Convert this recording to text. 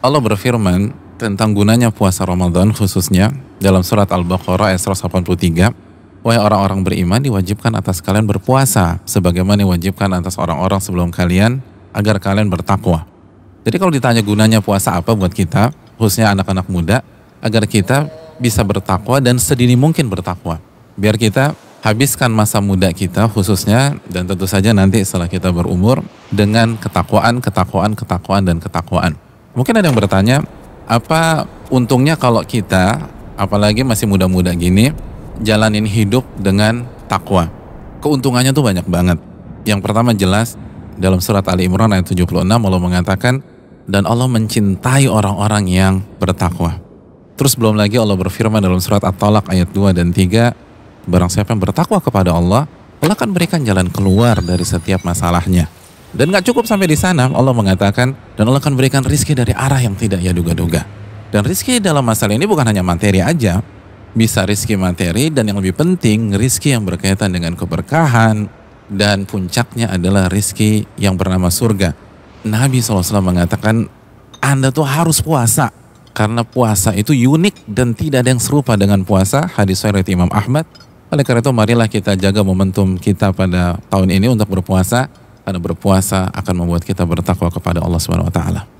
Allah berfirman tentang gunanya puasa Ramadan khususnya dalam surat Al-Baqarah ayat 183 Wahai orang-orang beriman diwajibkan atas kalian berpuasa sebagaimana diwajibkan atas orang-orang sebelum kalian agar kalian bertakwa. Jadi kalau ditanya gunanya puasa apa buat kita, khususnya anak-anak muda, agar kita bisa bertakwa dan sedini mungkin bertakwa. Biar kita habiskan masa muda kita khususnya dan tentu saja nanti setelah kita berumur dengan ketakwaan, ketakwaan, ketakwaan, dan ketakwaan. Mungkin ada yang bertanya, apa untungnya kalau kita, apalagi masih muda-muda gini, jalanin hidup dengan takwa? Keuntungannya tuh banyak banget. Yang pertama jelas dalam surat Ali Imran ayat 76 Allah mengatakan dan Allah mencintai orang-orang yang bertakwa. Terus belum lagi Allah berfirman dalam surat At-Talaq ayat 2 dan 3, barang siapa yang bertakwa kepada Allah, Allah akan berikan jalan keluar dari setiap masalahnya. Dan nggak cukup sampai di sana, Allah mengatakan, dan Allah akan berikan rizki dari arah yang tidak ia duga-duga. Dan rizki dalam masalah ini bukan hanya materi aja, bisa rizki materi dan yang lebih penting rizki yang berkaitan dengan keberkahan dan puncaknya adalah rizki yang bernama surga. Nabi SAW mengatakan, Anda tuh harus puasa karena puasa itu unik dan tidak ada yang serupa dengan puasa hadis sahih Imam Ahmad. Oleh karena itu marilah kita jaga momentum kita pada tahun ini untuk berpuasa karena berpuasa akan membuat kita bertakwa kepada Allah Subhanahu wa taala.